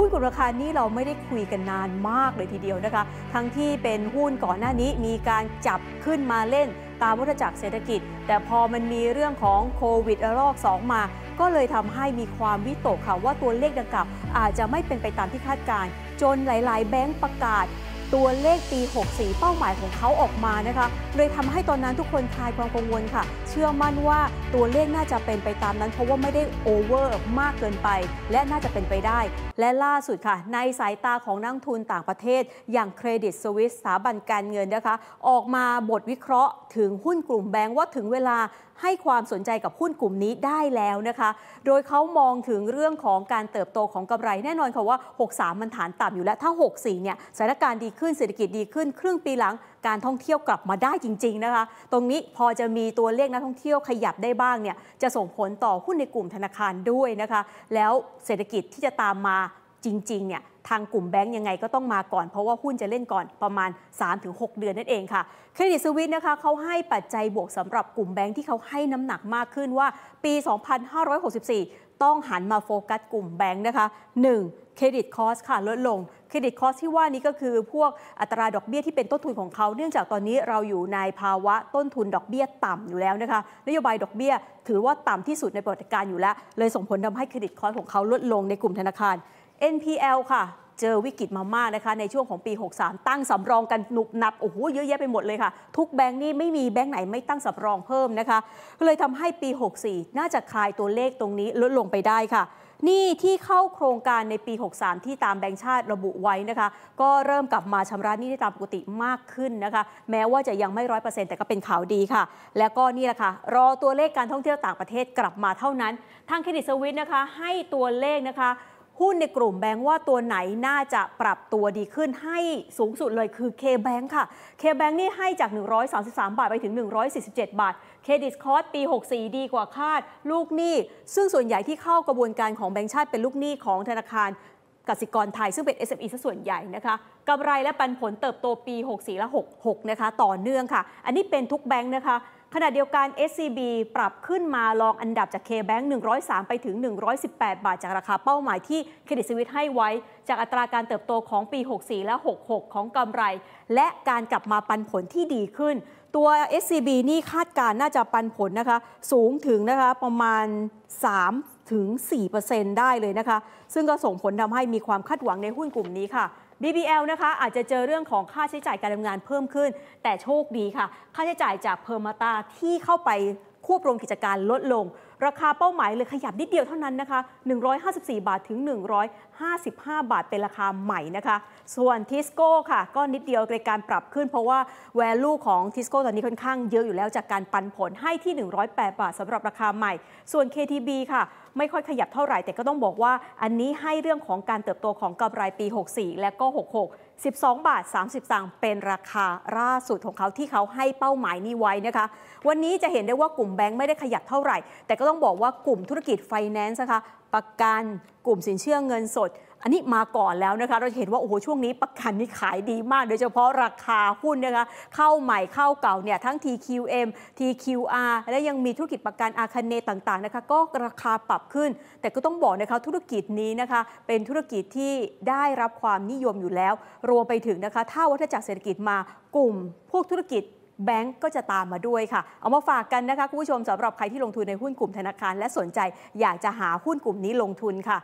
หุ้นกลุ่มราคานี่เราไม่ได้คุยกันนานมากเลยทีเดียวนะคะ ทั้งที่เป็นหุ้นก่อนหน้านี้มีการจับขึ้นมาเล่นตามวัฏจักรเศรษฐกิจ แต่พอมันมีเรื่องของโควิดระสอก2มา ก็เลยทำให้มีความวิตกค่ะ ว่าตัวเลขดังกล่าวอาจจะไม่เป็นไปตามที่คาดการ จนหลาย ๆ แบงก์ประกาศตัวเลขปี64 เป้าหมายของเขาออกมานะคะเลยทำให้ตอนนั้นทุกคนคลายความกังวลค่ะ เชื่อมั่นว่าตัวเลขน่าจะเป็นไปตามนั้นเพราะว่าไม่ได้โอเวอร์มากเกินไป และน่าจะเป็นไปได้ และล่าสุดค่ะในสายตาของนักทุนต่างประเทศอย่างเครดิตสวิสสถาบันการเงินนะคะ ออกมาบทวิเคราะห์ถึงหุ้นกลุ่มแบงก์ว่าถึงเวลาให้ความสนใจกับหุ้นกลุ่มนี้ได้แล้วนะคะ โดยเขามองถึงเรื่องของการเติบโตของกำไร แน่นอนค่ะว่า63มันฐานต่ำอยู่แล้วถ้า 64เนี่ยสถานการณ์ดีขึ้นเศรษฐกิจดีขึ้นครึ่งปีหลังการท่องเที่ยวกลับมาได้จริงๆนะคะ ตรงนี้พอจะมีตัวเลขนักท่องเที่ยวขยับได้บ้างเนี่ยจะส่งผลต่อหุ้นในกลุ่มธนาคารด้วยนะคะ แล้วเศรษฐกิจที่จะตามมาจริงๆเนี่ยทางกลุ่มแบงก์ยังไงก็ต้องมาก่อน เพราะว่าหุ้นจะเล่นก่อนประมาณ 3-6 เดือนนั่นเองค่ะเครดิตสวิตนะคะเขาให้ปัจจัยบวกสำหรับกลุ่มแบงก์ที่เขาให้น้ำหนักมากขึ้นว่าปี2564ต้องหันมาโฟกัสกลุ่มแบงค์นะคะ 1. เครดิตคอสค่ะ ลดลงเครดิตคอสที่ว่านี้ก็คือพวกอัตราดอกเบี้ยที่เป็นต้นทุนของเขา เนื่องจากตอนนี้เราอยู่ในภาวะต้นทุนดอกเบี้ยต่ำอยู่แล้วนะคะ นโยบายดอกเบี้ย ถือว่าต่ำที่สุดในประวัติการอยู่แล้ว เลยส่งผลทำให้เครดิตคอสของเขาลดลงในกลุ่มธนาคาร NPL ค่ะ เจอวิกฤตมามากนะคะ ในช่วง ของ ปี 63 ตั้งสำรองกันหนุบหนับ โอ้โห เยอะแยะไปหมดเลยค่ะ ทุกแบงก์นี่ไม่มีแบงก์ไหนไม่ตั้งสำรองเพิ่มนะคะ ก็เลยทำให้ปี 64 น่าจะคลายตัวเลขตรงนี้ลดลงไปได้ค่ะ นี่ที่เข้าโครงการในปี 63 ที่ตามแบงค์ชาติระบุไว้นะคะ ก็เริ่มกลับมาชำระหนี้ได้ตามปกติมากขึ้นนะคะ แม้ว่าจะยังไม่ร้อยเปอร์เซ็นต์แต่ก็เป็นข่าวดีค่ะแล้วก็นี่แหละค่ะรอตัวเลขการท่องเที่ยวต่างประเทศกลับมาเท่านั้นทางเครดิตสวิตนะคะ ให้ตัวเลขนะคะหุ้นในกลุ่มแบงค์ว่าตัวไหนน่าจะปรับตัวดีขึ้นให้สูงสุดเลยคือ K-Bank ค่ะ K-Bank นี่ให้จาก 133 บาทไปถึง 147บาท เครดิตคอร์สปี 64 ดีกว่าคาด ลูกหนี้ ซึ่งส่วนใหญ่ที่เข้ากระบวนการของแบงค์ชาติเป็นลูกหนี้ของธนาคารกสิกรไทย ซึ่งเป็น SME ซะส่วนใหญ่นะคะกำไรและปันผลเติบโตปี64และ66นะคะต่อเนื่องค่ะ อันนี้เป็นทุกแบงค์นะคะขณะเดียวกัน SCB ปรับขึ้นมา ลองอันดับจาก K-Bank 103 ไปถึง 118 บาท จากราคาเป้าหมายที่เครดิตสวิตให้ไว้ จากอัตราการเติบโตของปี 64 และ 66 ของกำไร และการกลับมาปันผลที่ดีขึ้น ตัว SCB นี่คาดการน่าจะปันผลนะคะ สูงถึงนะคะประมาณ3ถึง4%ได้เลยนะคะ ซึ่งก็ส่งผลทำให้มีความคาดหวังในหุ้นกลุ่มนี้ค่ะ BBL นะคะ อาจจะเจอเรื่องของค่าใช้จ่ายการดำเนินงานเพิ่มขึ้น แต่โชคดีค่ะ ค่าใช้จ่ายจากเพอร์มาตาที่เข้าไปควบรวมกิจการลดลงราคาเป้าหมายเลยขยับนิดเดียวเท่านั้นนะคะ 154 บาทถึง 155 บาทเป็นราคาใหม่นะคะ ส่วนทิสโก้ค่ะก็นิดเดียวในการปรับขึ้น เพราะว่า value ของทิสโก้ตอนนี้ค่อนข้างเยอะอยู่แล้วจากการปันผลให้ที่ 108 บาทสำหรับราคาใหม่ ส่วน KTB ค่ะไม่ค่อยขยับเท่าไหร่ แต่ก็ต้องบอกว่าอันนี้ให้เรื่องของการเติบโตของกำไรปี 64 และก็ 66 12 บาท 30ต่างเป็นราคาล่าสุดของเขาที่เขาให้เป้าหมายนี้ไว้นะคะ วันนี้จะเห็นได้ว่ากลุ่มแบงค์ไม่ได้ขยับเท่าไหร่ แต่ก็ต้องบอกว่ากลุ่มธุรกิจไฟแนนซ์นะคะ ประกันกลุ่มสินเชื่อเงินสดอันนี้มาก่อนแล้วนะคะ เราเห็นว่า โอ้โห ช่วงนี้ประกันนี่ขายดีมาก โดยเฉพาะราคาหุ้นนะคะเข้าใหม่เข้าเก่าเนี่ยทั้ง TQM TQR และยังมีธุรกิจประกันอาคเนต่างๆนะคะก็ราคาปรับขึ้นแต่ก็ต้องบอกนะคะธุรกิจนี้นะคะเป็นธุรกิจที่ได้รับความนิยมอยู่แล้ว รวมไปถึงนะคะ ถ้าวัฏจักรเศรษฐกิจมากลุ่มพวกธุรกิจแบงก์ก็จะตามมาด้วยค่ะ เอามาฝากกันนะคะคุณผู้ชมสำหรับใครที่ลงทุนในหุ้นกลุ่มธนาคารและสนใจอยากจะหาหุ้นกลุ่มนี้ลงทุนค่ะ